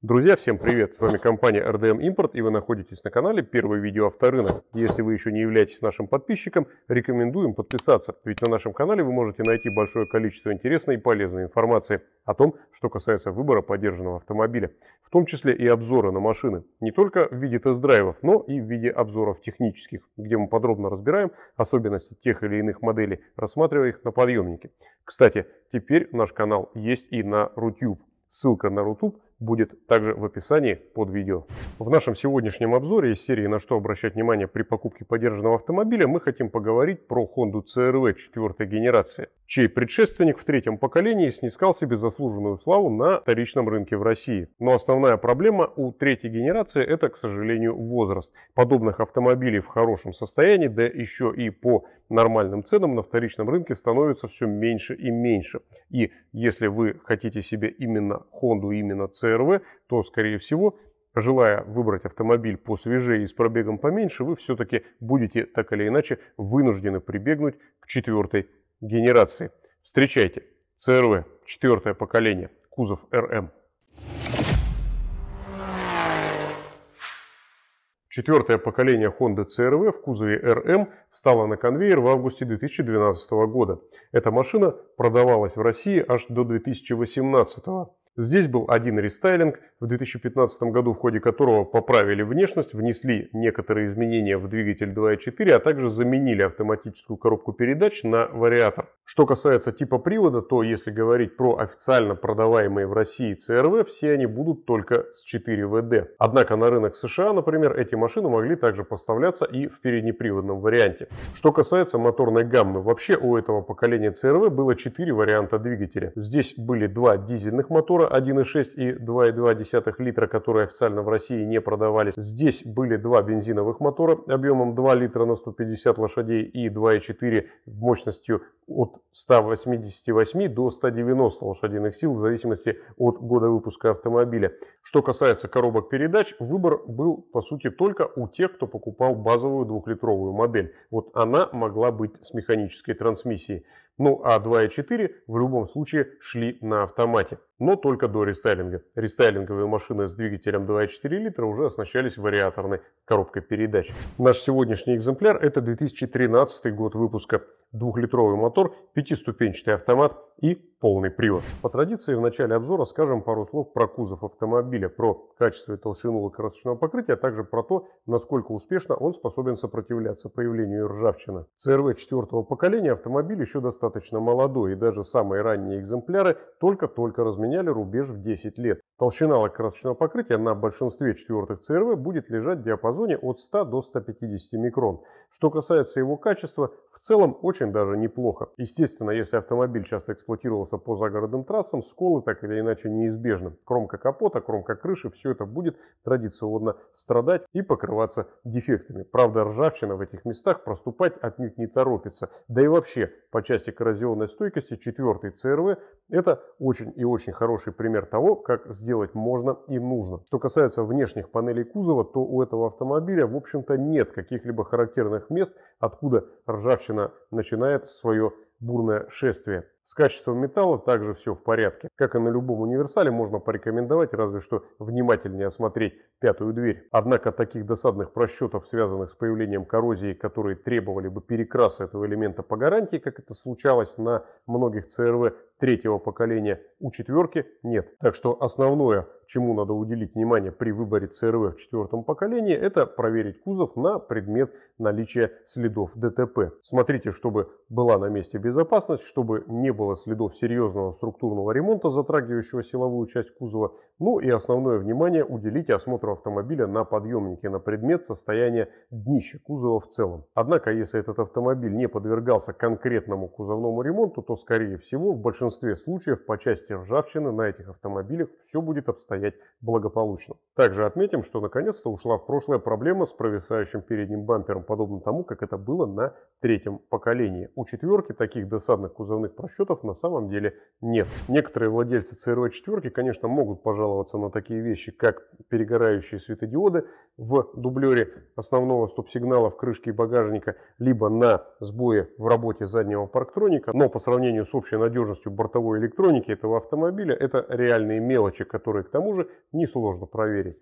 Друзья, всем привет! С вами компания RDM Import и вы находитесь на канале Первое видео авторынок. Если вы еще не являетесь нашим подписчиком, рекомендуем подписаться, ведь на нашем канале вы можете найти большое количество интересной и полезной информации о том, что касается выбора поддержанного автомобиля, в том числе и обзоры на машины, не только в виде тест-драйвов, но и в виде обзоров технических, где мы подробно разбираем особенности тех или иных моделей, рассматривая их на подъемнике. Кстати, теперь наш канал есть и на Rutube. Ссылка на Rutube – будет также в описании под видео. В нашем сегодняшнем обзоре из серии «На что обращать внимание при покупке подержанного автомобиля» мы хотим поговорить про Honda CRV 4 генерации, чей предшественник в третьем поколении снискал себе заслуженную славу на вторичном рынке в России. Но основная проблема у третьей генерации – это, к сожалению, возраст. Подобных автомобилей в хорошем состоянии, да еще и по нормальным ценам на вторичном рынке становится все меньше и меньше. И если вы хотите себе именно Honda, именно CRV, ЦРВ, то, скорее всего, желая выбрать автомобиль посвежее и с пробегом поменьше, вы все-таки будете так или иначе вынуждены прибегнуть к четвертой генерации. Встречайте, ЦРВ, четвертое поколение, кузов РМ. Четвертое поколение Honda CRV в кузове RM встало на конвейер в августе 2012 года. Эта машина продавалась в России аж до 2018 года. Здесь был один рестайлинг, в 2015 году, в ходе которого поправили внешность, внесли некоторые изменения в двигатель 2.4, а также заменили автоматическую коробку передач на вариатор. Что касается типа привода, то если говорить про официально продаваемые в России CRV, все они будут только с 4WD. Однако на рынок США, например, эти машины могли также поставляться и в переднеприводном варианте. Что касается моторной гаммы, вообще у этого поколения CRV было 4 варианта двигателя. Здесь были два дизельных мотора 1.6 и 2.2 литра, которые официально в России не продавались. Здесь были два бензиновых мотора объемом 2 литра на 150 лошадей и 2,4 мощностью от 188 до 190 лошадиных сил в зависимости от года выпуска автомобиля. Что касается коробок передач, выбор был по сути только у тех, кто покупал базовую двухлитровую модель. Вот она могла быть с механической трансмиссией. Ну а 2.4 в любом случае шли на автомате, но только до рестайлинга. Рестайлинговые машины с двигателем 2,4 литра уже оснащались вариаторной коробкой передач. Наш сегодняшний экземпляр это 2013 год выпуска. Двухлитровый мотор, пятиступенчатый автомат и полный привод. По традиции в начале обзора скажем пару слов про кузов автомобиля, про качество и толщину лакокрасочного покрытия, а также про то, насколько успешно он способен сопротивляться появлению ржавчины. CRV четвертого поколения автомобиль еще достаточно достаточно молодой, и даже самые ранние экземпляры только-только разменяли рубеж в 10 лет. Толщина лакокрасочного покрытия на большинстве четвертых ЦРВ будет лежать в диапазоне от 100 до 150 микрон. Что касается его качества, в целом очень даже неплохо. Естественно, если автомобиль часто эксплуатировался по загородным трассам, сколы так или иначе неизбежны. Кромка капота, кромка крыши, все это будет традиционно страдать и покрываться дефектами. Правда, ржавчина в этих местах проступать отнюдь не торопится. Да и вообще, по части коррозионной стойкости четвертый ЦРВ. Это очень и очень хороший пример того, как сделать можно и нужно. Что касается внешних панелей кузова, то у этого автомобиля, в общем-то, нет каких-либо характерных мест, откуда ржавчина начинает свое бурное шествие. С качеством металла также все в порядке. Как и на любом универсале, можно порекомендовать разве что внимательнее осмотреть пятую дверь. Однако таких досадных просчетов, связанных с появлением коррозии, которые требовали бы перекраса этого элемента по гарантии, как это случалось на многих CRV третьего поколения, у четверки нет. Так что основное, чему надо уделить внимание при выборе CRV в четвертом поколении, это проверить кузов на предмет наличия следов ДТП. Смотрите, чтобы была на месте безопасность, чтобы не было следов серьезного структурного ремонта, затрагивающего силовую часть кузова, ну и основное внимание уделите осмотру автомобиля на подъемнике на предмет состояния днища кузова в целом. Однако, если этот автомобиль не подвергался конкретному кузовному ремонту, то, скорее всего, в большинстве случаев по части ржавчины на этих автомобилях все будет обстоять благополучно. Также отметим, что наконец-то ушла в прошлое проблема с провисающим передним бампером, подобно тому, как это было на третьем поколении. У четверки таких досадных кузовных просчетов расчетов на самом деле нет. Некоторые владельцы ЦРВ-4, конечно, могут пожаловаться на такие вещи, как перегорающие светодиоды в дублере основного стоп-сигнала в крышке багажника, либо на сбои в работе заднего парктроника. Но по сравнению с общей надежностью бортовой электроники этого автомобиля, это реальные мелочи, которые к тому же несложно проверить.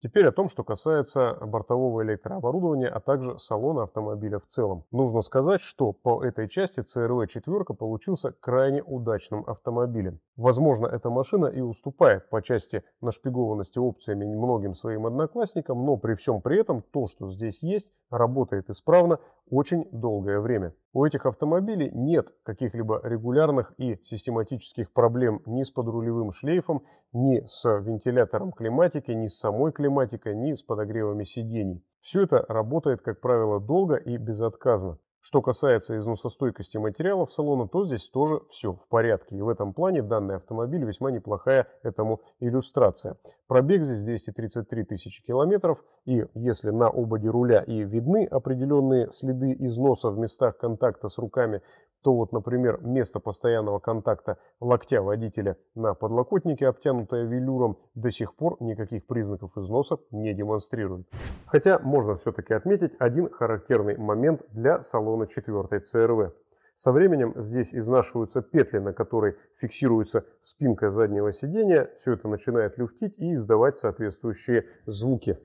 Теперь о том, что касается бортового электрооборудования, а также салона автомобиля в целом. Нужно сказать, что по этой части CRV-4 получился крайне удачным автомобилем. Возможно, эта машина и уступает по части нашпигованности опциями многим своим одноклассникам, но при всем при этом то, что здесь есть, работает исправно очень долгое время. У этих автомобилей нет каких-либо регулярных и систематических проблем ни с подрулевым шлейфом, ни с вентилятором климатики, ни с самой климатикой, ни с подогревами сидений. Все это работает, как правило, долго и безотказно. Что касается износостойкости материалов салона, то здесь тоже все в порядке. И в этом плане данный автомобиль весьма неплохая этому иллюстрация. Пробег здесь 233 тысячи километров. И если на ободе руля и видны определенные следы износа в местах контакта с руками, то вот, например, место постоянного контакта локтя водителя на подлокотнике, обтянутое велюром, до сих пор никаких признаков износа не демонстрирует. Хотя можно все-таки отметить один характерный момент для салона 4 CRV. Со временем здесь изнашиваются петли, на которой фиксируется спинка заднего сидения. Все это начинает люфтить и издавать соответствующие звуки.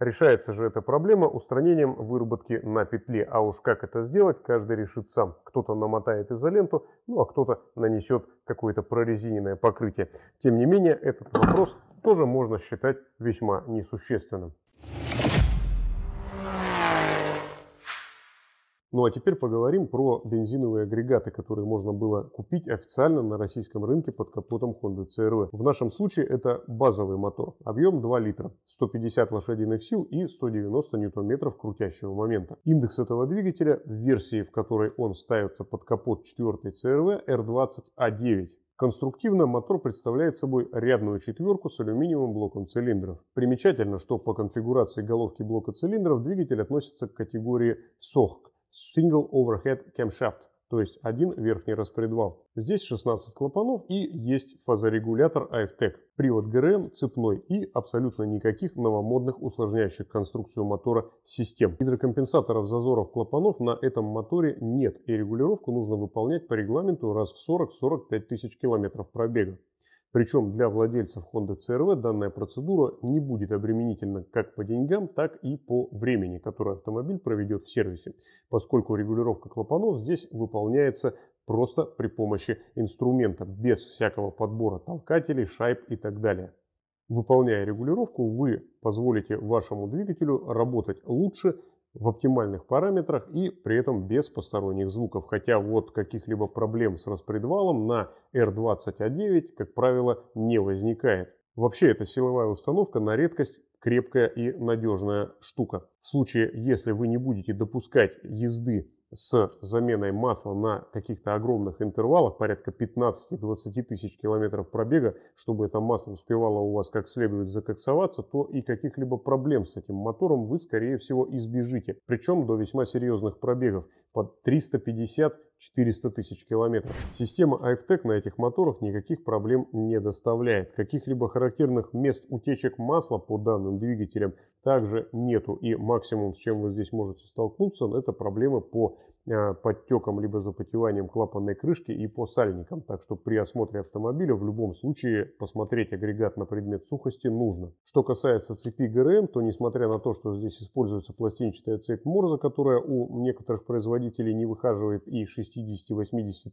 Решается же эта проблема устранением выработки на петле, а уж как это сделать, каждый решит сам. Кто-то намотает изоленту, ну а кто-то нанесет какое-то прорезиненное покрытие. Тем не менее, этот вопрос тоже можно считать весьма несущественным. Ну а теперь поговорим про бензиновые агрегаты, которые можно было купить официально на российском рынке под капотом Honda CRV. В нашем случае это базовый мотор, объем 2 литра, 150 лошадиных сил и 190 ньютон-метров крутящего момента. Индекс этого двигателя в версии, в которой он ставится под капот 4 CRV R20A9. Конструктивно мотор представляет собой рядную четверку с алюминиевым блоком цилиндров. Примечательно, что по конфигурации головки блока цилиндров двигатель относится к категории SOHC. Single Overhead Camshaft, то есть один верхний распредвал. Здесь 16 клапанов и есть фазорегулятор IFTEC. Привод ГРМ цепной и абсолютно никаких новомодных усложняющих конструкцию мотора систем. Гидрокомпенсаторов зазоров клапанов на этом моторе нет и регулировку нужно выполнять по регламенту раз в 40-45 тысяч километров пробега. Причем для владельцев Honda CRV данная процедура не будет обременительна как по деньгам, так и по времени, которое автомобиль проведет в сервисе, поскольку регулировка клапанов здесь выполняется просто при помощи инструмента, без всякого подбора толкателей, шайб и так далее. Выполняя регулировку, вы позволите вашему двигателю работать лучше, в оптимальных параметрах и при этом без посторонних звуков. Хотя вот каких-либо проблем с распредвалом на R20A9, а как правило, не возникает. Вообще эта силовая установка на редкость крепкая и надежная штука. В случае, если вы не будете допускать езды с заменой масла на каких-то огромных интервалах, порядка 15-20 тысяч километров пробега, чтобы это масло успевало у вас как следует закоксоваться, то и каких-либо проблем с этим мотором вы, скорее всего, избежите. Причем до весьма серьезных пробегов под 350-400 тысяч километров. Система IFTEC на этих моторах никаких проблем не доставляет. Каких-либо характерных мест утечек масла по данным двигателям также нету. И максимум, с чем вы здесь можете столкнуться, это проблемы по Э, подтеком либо запотеванием клапанной крышки и по сальникам. Так что при осмотре автомобиля в любом случае посмотреть агрегат на предмет сухости нужно. Что касается цепи ГРМ, то несмотря на то, что здесь используется пластинчатая цепь Морзе, которая у некоторых производителей не выхаживает и 60-80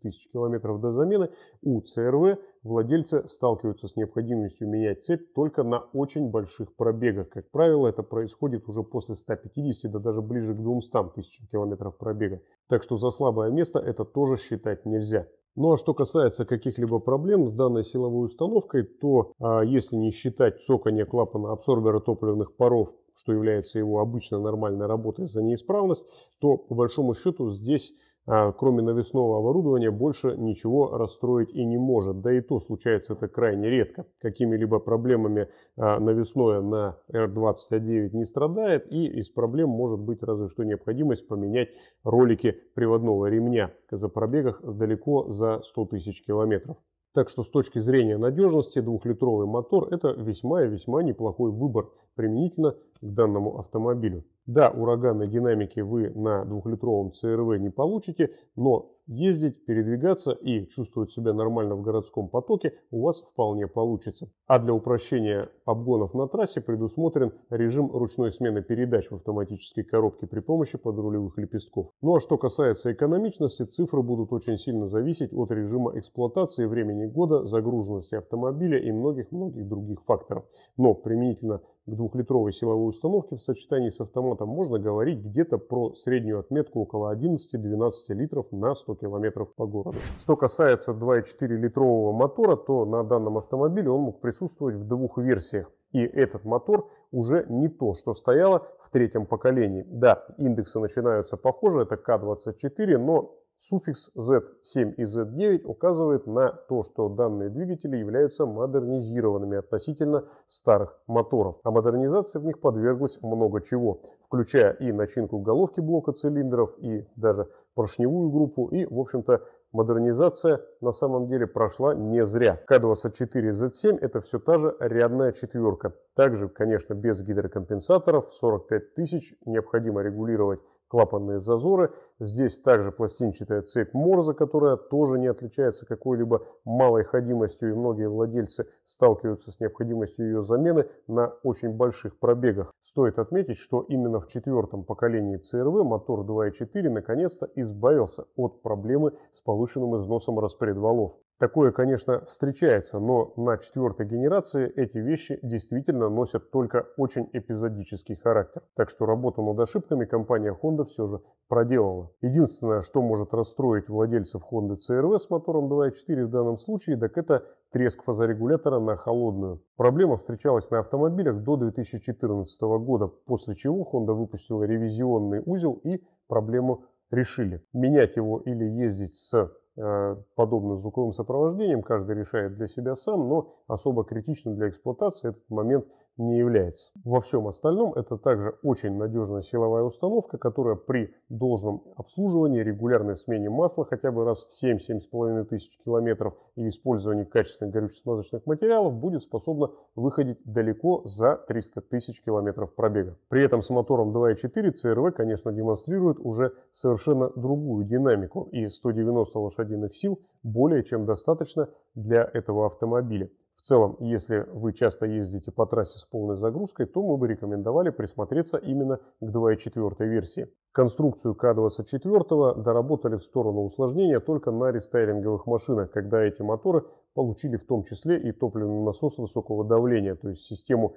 тысяч километров до замены, у ЦРВ владельцы сталкиваются с необходимостью менять цепь только на очень больших пробегах. Как правило, это происходит уже после 150 да даже ближе к 200 тысячам километров пробега. Так что за слабое место это тоже считать нельзя. Ну а что касается каких-либо проблем с данной силовой установкой, то а, если не считать цоканье клапана абсорбера топливных паров, что является его обычно нормальной работой за неисправность, то по большому счету здесь а кроме навесного оборудования, больше ничего расстроить и не может. Да и то случается это крайне редко. Какими-либо проблемами а, навесное на R29 не страдает, и из проблем может быть разве что необходимость поменять ролики приводного ремня за пробегах с далеко за 100 тысяч километров. Так что с точки зрения надежности двухлитровый мотор – это весьма и весьма неплохой выбор применительно к данному автомобилю. Да, ураганной динамики вы на двухлитровом CRV не получите, но ездить, передвигаться и чувствовать себя нормально в городском потоке у вас вполне получится. А для упрощения обгонов на трассе предусмотрен режим ручной смены передач в автоматической коробке при помощи подрулевых лепестков. Ну а что касается экономичности, цифры будут очень сильно зависеть от режима эксплуатации, времени года, загруженности автомобиля и многих-многих других факторов. Но применительно к двухлитровой силовой установке в сочетании с автоматом можно говорить где-то про среднюю отметку около 11-12 литров на 100 километров по городу. Что касается 2,4 литрового мотора, то на данном автомобиле он мог присутствовать в двух версиях. И этот мотор уже не то, что стояло в третьем поколении. Да, индексы начинаются похоже, это К24, но Суффикс Z7 и Z9 указывает на то, что данные двигатели являются модернизированными относительно старых моторов, а модернизации в них подверглось много чего, включая и начинку головки блока цилиндров, и даже поршневую группу, и, в общем-то, Модернизация на самом деле прошла не зря. К-24Z7 это все та же рядная четверка. Также, конечно, без гидрокомпенсаторов 45 тысяч необходимо регулировать клапанные зазоры. Здесь также пластинчатая цепь Морзе, которая тоже не отличается какой-либо малой ходимостью, и многие владельцы сталкиваются с необходимостью ее замены на очень больших пробегах. Стоит отметить, что именно в четвертом поколении CRV мотор 2.4 наконец-то избавился от проблемы с повышенным износом распредвалов. Такое, конечно, встречается, но на четвертой генерации эти вещи действительно носят только очень эпизодический характер. Так что работу над ошибками компания Honda все же проделала. Единственное, что может расстроить владельцев Honda CRV с мотором 2.4 в данном случае, так это треск фазорегулятора на холодную. Проблема встречалась на автомобилях до 2014 года, после чего Honda выпустила ревизионный узел и проблему решили. Менять его или ездить с Э, подобным звуковым сопровождением, каждый решает для себя сам, но особо критично для эксплуатации этот момент – не является. Во всем остальном это также очень надежная силовая установка, которая при должном обслуживании, регулярной смене масла хотя бы раз в 7-7,5 тысяч километров и использовании качественных горюче-смазочных материалов будет способна выходить далеко за 300 тысяч километров пробега. При этом с мотором 2.4 CRV, конечно, демонстрирует уже совершенно другую динамику и 190 лошадиных сил более чем достаточно для этого автомобиля. В целом, если вы часто ездите по трассе с полной загрузкой, то мы бы рекомендовали присмотреться именно к 2.4 версии. Конструкцию К-24 доработали в сторону усложнения только на рестайлинговых машинах, когда эти моторы получили в том числе и топливный насос высокого давления, то есть систему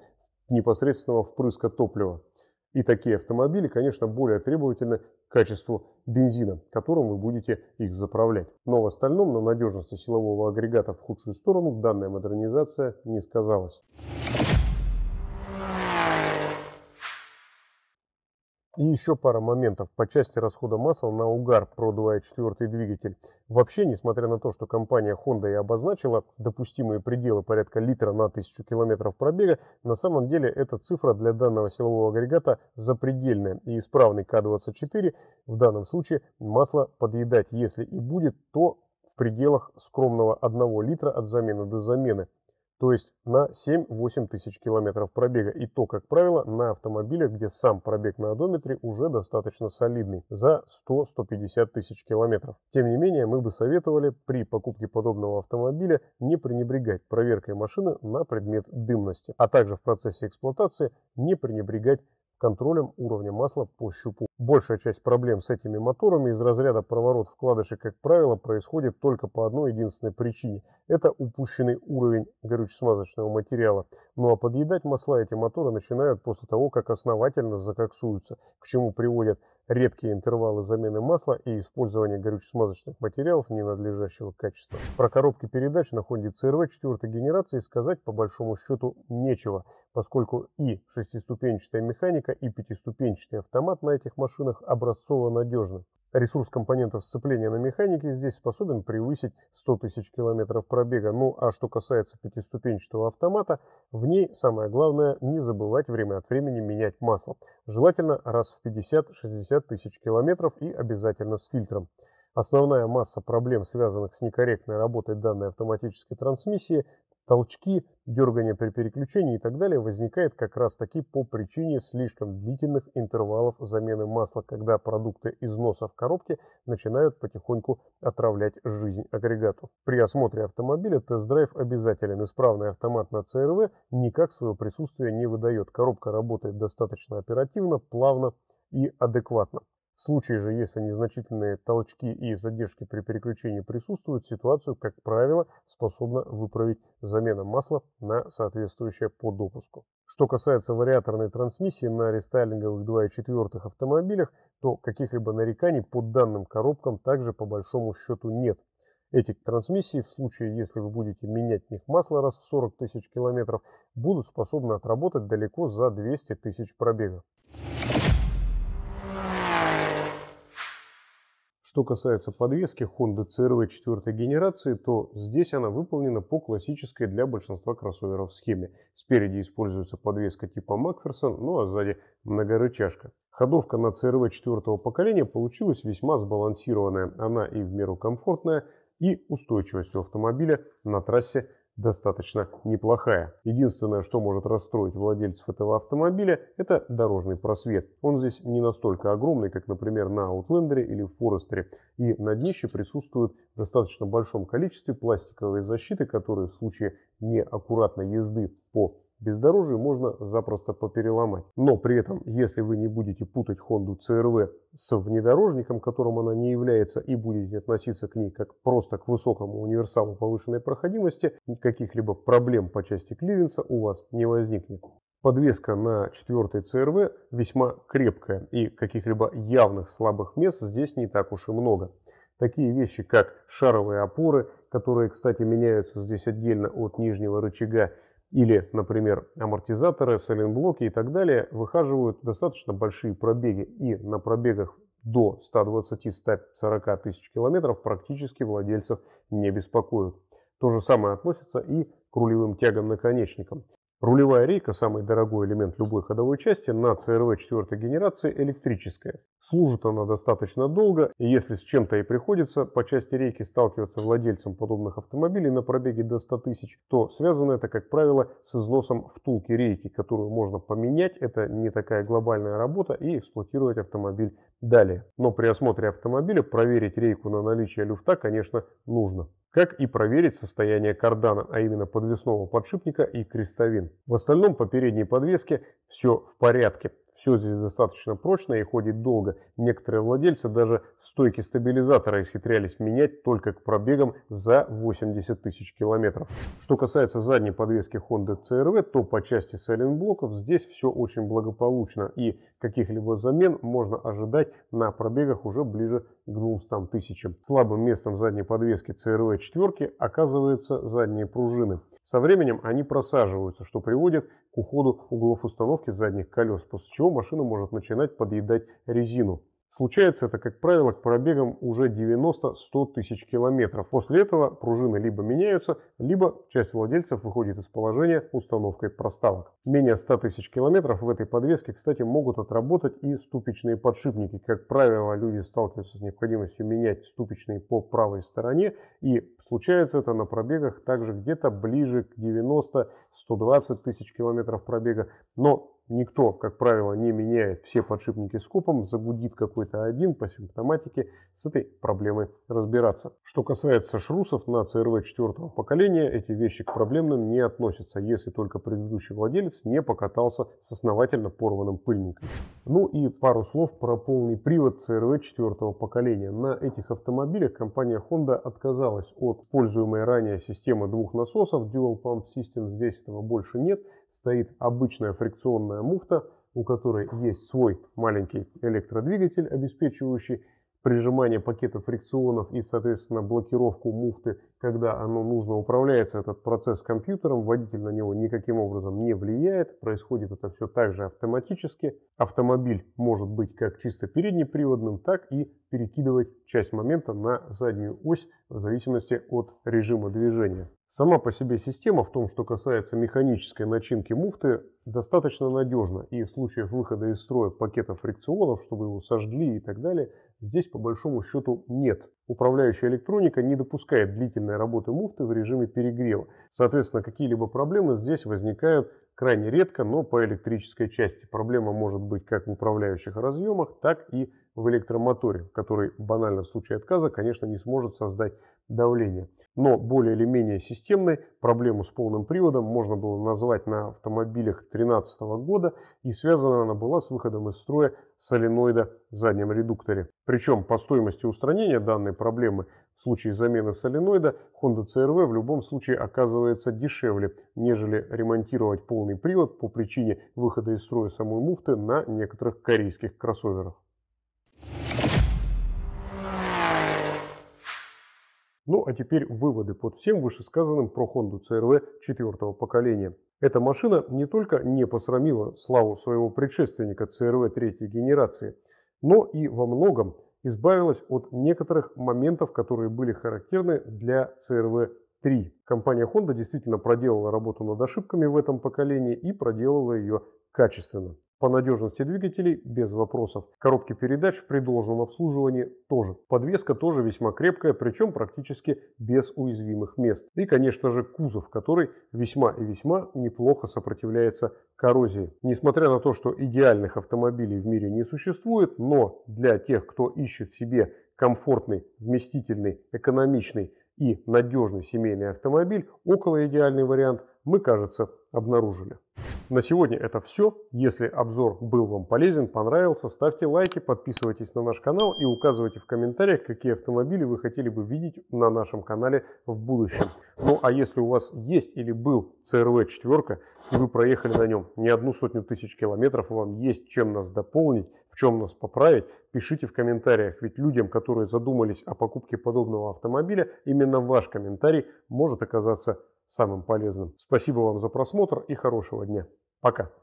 непосредственного впрыска топлива. И такие автомобили, конечно, более требовательны качеству бензина, которым вы будете их заправлять. Но в остальном на надежности силового агрегата в худшую сторону данная модернизация не сказалась. И еще пара моментов по части расхода масла на угар про 2.4 двигатель. Вообще, несмотря на то, что компания Honda и обозначила допустимые пределы порядка литра на 1000 километров пробега, на самом деле эта цифра для данного силового агрегата запредельная. И исправный К24 в данном случае масло подъедать, если и будет, то в пределах скромного 1 литра от замены до замены то есть на 7-8 тысяч километров пробега. И то, как правило, на автомобилях, где сам пробег на одометре уже достаточно солидный, за 100-150 тысяч километров. Тем не менее, мы бы советовали при покупке подобного автомобиля не пренебрегать проверкой машины на предмет дымности, а также в процессе эксплуатации не пренебрегать контролем уровня масла по щупу. Большая часть проблем с этими моторами из разряда проворот вкладышей, как правило, происходит только по одной единственной причине. Это упущенный уровень горюче-смазочного материала. Ну а подъедать масла эти моторы начинают после того, как основательно закоксуются, к чему приводят редкие интервалы замены масла и использование горюче-смазочных материалов ненадлежащего качества. Про коробки передач на Honda CRV 4 генерации сказать по большому счету нечего, поскольку и шестиступенчатая механика, и пятиступенчатый автомат на этих машинах машинах образцово-надежны. Ресурс компонентов сцепления на механике здесь способен превысить 100 тысяч километров пробега. Ну а что касается пятиступенчатого автомата, в ней самое главное не забывать время от времени менять масло. Желательно раз в 50-60 тысяч километров и обязательно с фильтром. Основная масса проблем, связанных с некорректной работой данной автоматической трансмиссии, Толчки, дергания при переключении и так далее возникает как раз таки по причине слишком длительных интервалов замены масла, когда продукты износа в коробке начинают потихоньку отравлять жизнь агрегату. При осмотре автомобиля тест-драйв обязателен. Исправный автомат на ЦРВ никак свое присутствие не выдает. Коробка работает достаточно оперативно, плавно и адекватно. В случае же, если незначительные толчки и задержки при переключении присутствуют, ситуацию, как правило, способна выправить замена масла на соответствующее по допуску. Что касается вариаторной трансмиссии на рестайлинговых 2.4 автомобилях, то каких-либо нареканий по данным коробкам также по большому счету нет. Эти трансмиссии, в случае, если вы будете менять в них масло раз в 40 тысяч километров, будут способны отработать далеко за 200 тысяч пробегов. Что касается подвески Honda CRV 4 генерации, то здесь она выполнена по классической для большинства кроссоверов схеме. Спереди используется подвеска типа Макферсон, ну а сзади многорычажка. Ходовка на CRV 4 поколения получилась весьма сбалансированная. Она и в меру комфортная, и устойчивость у автомобиля на трассе достаточно неплохая. Единственное, что может расстроить владельцев этого автомобиля, это дорожный просвет. Он здесь не настолько огромный, как, например, на Outlander или Forester. И на днище присутствует в достаточно большом количестве пластиковой защиты, которые в случае неаккуратной езды по Бездорожье можно запросто попереломать. Но при этом, если вы не будете путать Honda CRV с внедорожником, которым она не является, и будете относиться к ней как просто к высокому универсалу повышенной проходимости, каких-либо проблем по части клиренса у вас не возникнет. Подвеска на 4 CRV весьма крепкая, и каких-либо явных слабых мест здесь не так уж и много. Такие вещи, как шаровые опоры, которые, кстати, меняются здесь отдельно от нижнего рычага, или, например, амортизаторы в и так далее, выхаживают достаточно большие пробеги. И на пробегах до 120-140 тысяч километров практически владельцев не беспокоят. То же самое относится и к рулевым тягам наконечникам. Рулевая рейка, самый дорогой элемент любой ходовой части, на CRV четвертой генерации электрическая. Служит она достаточно долго, и если с чем-то и приходится по части рейки сталкиваться владельцам подобных автомобилей на пробеге до 100 тысяч, то связано это, как правило, с износом втулки рейки, которую можно поменять, это не такая глобальная работа, и эксплуатировать автомобиль далее. Но при осмотре автомобиля проверить рейку на наличие люфта, конечно, нужно как и проверить состояние кардана, а именно подвесного подшипника и крестовин. В остальном по передней подвеске все в порядке. Все здесь достаточно прочное и ходит долго. Некоторые владельцы даже стойки стабилизатора исхитрялись менять только к пробегам за 80 тысяч километров. Что касается задней подвески Honda CRV, то по части сайлентблоков здесь все очень благополучно и каких-либо замен можно ожидать на пробегах уже ближе к 200 тысячам. Слабым местом задней подвески CRV 4 оказывается задние пружины. Со временем они просаживаются, что приводит к уходу углов установки задних колес, после чего машина может начинать подъедать резину. Случается это, как правило, к пробегам уже 90-100 тысяч километров. После этого пружины либо меняются, либо часть владельцев выходит из положения установкой проставок. Менее 100 тысяч километров в этой подвеске, кстати, могут отработать и ступичные подшипники. Как правило, люди сталкиваются с необходимостью менять ступичные по правой стороне. И случается это на пробегах также где-то ближе к 90-120 тысяч километров пробега. Но никто, как правило, не меняет все подшипники скопом, загудит какой-то один по симптоматике, с этой проблемой разбираться. Что касается шрусов на CRV четвертого поколения, эти вещи к проблемным не относятся, если только предыдущий владелец не покатался с основательно порванным пыльником. Ну и пару слов про полный привод CRV четвертого поколения. На этих автомобилях компания Honda отказалась от используемой ранее системы двух насосов Dual Pump System, здесь этого больше нет – стоит обычная фрикционная муфта, у которой есть свой маленький электродвигатель, обеспечивающий прижимание пакета фрикционов и, соответственно, блокировку муфты, когда оно нужно управляется, этот процесс компьютером, водитель на него никаким образом не влияет, происходит это все также автоматически. Автомобиль может быть как чисто переднеприводным, так и перекидывать часть момента на заднюю ось в зависимости от режима движения. Сама по себе система в том, что касается механической начинки муфты, достаточно надежна, и в случае выхода из строя пакета фрикционов, чтобы его сожгли и так далее, здесь по большому счету нет. Управляющая электроника не допускает длительной работы муфты в режиме перегрева. Соответственно, какие-либо проблемы здесь возникают крайне редко, но по электрической части. Проблема может быть как в управляющих разъемах, так и в в электромоторе, который банально в случае отказа, конечно, не сможет создать давление. Но более или менее системной проблему с полным приводом можно было назвать на автомобилях 2013 года и связана она была с выходом из строя соленоида в заднем редукторе. Причем по стоимости устранения данной проблемы в случае замены соленоида Honda CRV в любом случае оказывается дешевле, нежели ремонтировать полный привод по причине выхода из строя самой муфты на некоторых корейских кроссоверах. Ну а теперь выводы под всем вышесказанным про Honda CRV четвертого поколения. Эта машина не только не посрамила славу своего предшественника CRV третьей генерации, но и во многом избавилась от некоторых моментов, которые были характерны для CRV 3. Компания Honda действительно проделала работу над ошибками в этом поколении и проделала ее качественно. По надежности двигателей без вопросов. Коробки передач при должном обслуживании тоже. Подвеска тоже весьма крепкая, причем практически без уязвимых мест. И, конечно же, кузов, который весьма и весьма неплохо сопротивляется коррозии. Несмотря на то, что идеальных автомобилей в мире не существует, но для тех, кто ищет себе комфортный, вместительный, экономичный и надежный семейный автомобиль, около идеальный вариант мы, кажется, обнаружили. На сегодня это все. Если обзор был вам полезен, понравился, ставьте лайки, подписывайтесь на наш канал и указывайте в комментариях, какие автомобили вы хотели бы видеть на нашем канале в будущем. Ну а если у вас есть или был CRV 4, и вы проехали на нем не одну сотню тысяч километров, и вам есть чем нас дополнить, в чем нас поправить, пишите в комментариях, ведь людям, которые задумались о покупке подобного автомобиля, именно ваш комментарий может оказаться самым полезным. Спасибо вам за просмотр и хорошего дня! Пока.